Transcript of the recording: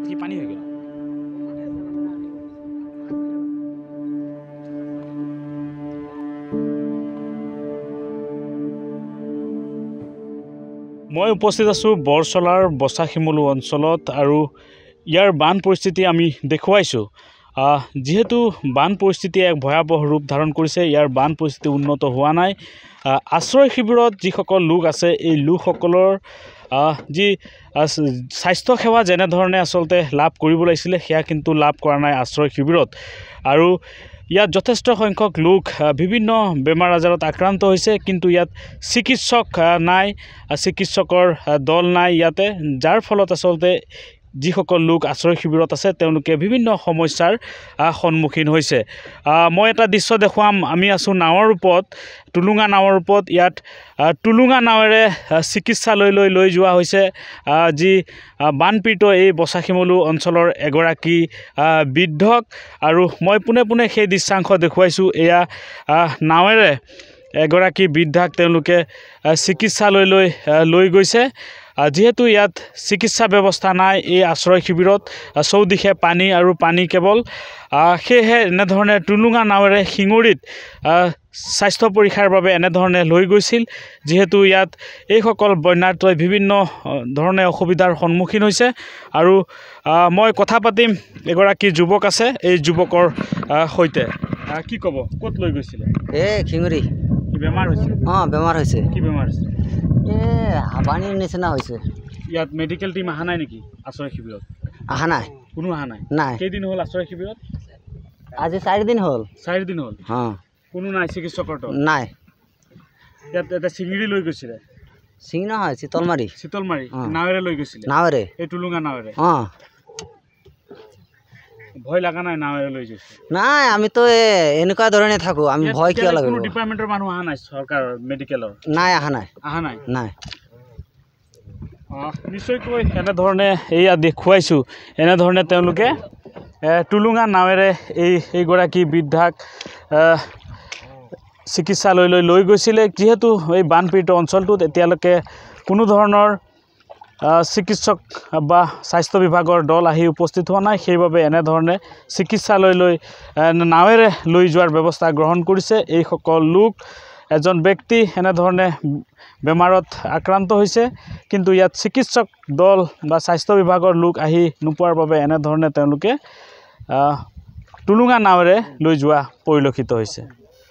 তাত কি পানী হৈ গ'ল মই উপস্থিত আছোঁ বৰচলাৰ বচা শিমলু অঞ্চলত আৰু ইয়াৰ বান পৰিস্থিতি আমি দেখুৱাইছোঁ যিহেতু বান পৰিস্থিতিয়ে এক ভয়াৱহ ৰূপ ধাৰণ কৰিছে ইয়াৰ বান পৰিস্থিতি উন্নত হোৱা নাই আশ্ৰয় শিবিৰত যিসকল লোক আছে এই লোকসকলৰ যি স্বাস্থ্যসেৱা যেনেধৰণে আচলতে লাভ কৰিব লাগিছিলে সেয়া কিন্তু লাভ কৰা নাই আশ্ৰয় শিবিৰত আৰু ইয়াত যথেষ্ট সংখ্যক লোক বিভিন্ন বেমাৰ আজাৰত আক্ৰান্ত হৈছে কিন্তু ইয়াত চিকিৎসক নাই চিকিৎসকৰ দল নাই ইয়াতে যাৰ ফলত আচলতে যিসকল লোক আশ্ৰয় শিবিৰত আছে তেওঁলোকে বিভিন্ন সমস্যাৰ সন্মুখীন হৈছে মই এটা দৃশ্য দেখুৱাম আমি আছোঁ নাৱৰ ওপৰত টুলুঙা নাৱৰ ওপৰত ইয়াত টুলুঙা নাৱেৰে চিকিৎসালয়লৈ লৈ যোৱা হৈছে যি বানপীড়িত এই বচাশিমলু অঞ্চলৰ এগৰাকী বৃদ্ধক আৰু মই পোনে পোনে সেই দৃশ্যাংশ দেখুৱাইছোঁ এয়া নাৱেৰে এগৰাকী বৃদ্ধাক তেওঁলোকে চিকিৎসালয়লৈ লৈ গৈছে যিহেতু ইয়াত চিকিৎসা ব্যৱস্থা নাই এই আশ্ৰয় শিবিৰত চৌদিশে পানী আৰু পানী কেৱল সেয়েহে এনেধৰণে টুলুঙা নাৱেৰে শিঙৰিত স্বাস্থ্য পৰীক্ষাৰ বাবে এনেধৰণে লৈ গৈছিল যিহেতু ইয়াত এইসকল বন্যাৰ্থই বিভিন্ন ধৰণে অসুবিধাৰ সন্মুখীন হৈছে আৰু মই কথা পাতিম এগৰাকী যুৱক আছে এই যুৱকৰ সৈতে কি ক'ব ক'ত লৈ গৈছিলে এই শিঙৰি অঁ বেমাৰ হৈছে কি বেমাৰ হৈছে এই হাবানীৰ নিচিনা হৈছে ইয়াত মেডিকেল টীম অহা নাই নেকি আশ্ৰয় শিবিৰত অহা নাই কোনো অহা নাই নাই কেইদিন হ'ল আশ্ৰয় শিবিৰত আজি চাৰিদিন হ'ল চাৰিদিন হ'ল অঁ কোনো নাই চিকিৎসকৰ নাই ইয়াত এটা চিঙিৰি লৈ গৈছিলে চিঙি নহয় চিতলমাৰী চিতলমাৰী নাৱেৰে লৈ গৈছিলে নাৱেৰে এই টুলুঙা নাৱেৰে অঁ নাই নাৱেৰে এনেকুৱা ধৰণে থাকো আমি ভয় কিয় মানুহ অহা নাই নাই অহা নাই অহা নাই নাই নিশ্চয়কৈ এনেধৰণে এয়া দেখুৱাইছোঁ এনেধৰণে তেওঁলোকে টুলুঙা নাৱেৰে এই এইগৰাকী বৃদ্ধাক চিকিৎসালয়লৈ লৈ গৈছিলে যিহেতু এই বানপীড়িত অঞ্চলটোত এতিয়ালৈকে কোনো ধৰণৰ চিকিৎসক বা স্বাস্থ্য বিভাগৰ দল আহি উপস্থিত হোৱা নাই সেইবাবে এনেধৰণে চিকিৎসালয়লৈ নাৱেৰে লৈ যোৱাৰ ব্যৱস্থা গ্ৰহণ কৰিছে এইসকল লোক এজন ব্যক্তি এনেধৰণে বেমাৰত আক্ৰান্ত হৈছে কিন্তু ইয়াত চিকিৎসক দল বা স্বাস্থ্য বিভাগৰ লোক আহি নোপোৱাৰ বাবে এনেধৰণে তেওঁলোকে টুলুঙা নাৱেৰে লৈ যোৱা পৰিলক্ষিত হৈছে